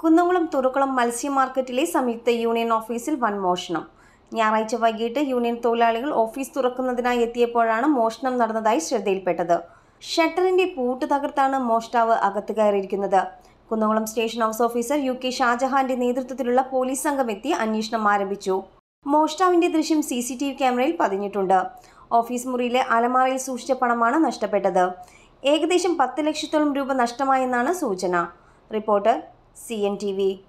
കുന്നംകുളം തുറക്കുളം മത്സ്യ മാർക്കറ്റിലെ സംയുക്ത യൂണിയൻ ഓഫീസിൽ വൻ മോഷണം ഞായറാഴ്ച വൈകിട്ട് യൂണിയൻ തൊഴിലാളികൾ ഓഫീസ് തുറക്കുന്നതിനായി എത്തിയപ്പോഴാണ് മോഷണം നടന്നതായി ശ്രദ്ധയിൽപ്പെട്ടത് ഷട്ടറിന്റെ പൂട്ട് തകർത്താണ് മോഷ്ടാവ് അകത്ത് കയറിയിരിക്കുന്നത് Kunnamkulam station house officer U K ഷാജഹാന്റെ നേതൃത്വത്തിലുള്ള പോലീസ് സംഘം എത്തി അന്വേഷണം ആരംഭിച്ചു മോഷ്ടാവിന്റെ ദൃശ്യം സി സി ടി വി ക്യാമറയിൽ പതിഞ്ഞിട്ടുണ്ട് ഓഫീസ് മുറിയിലെ അലമാറയിൽ സൂക്ഷിച്ച പണമാണ് നഷ്ടപ്പെട്ടത് ഏകദേശം പത്ത് ലക്ഷത്തോളം രൂപ നഷ്ടമായെന്നാണ് സൂചന റിപ്പോർട്ടർ CNTV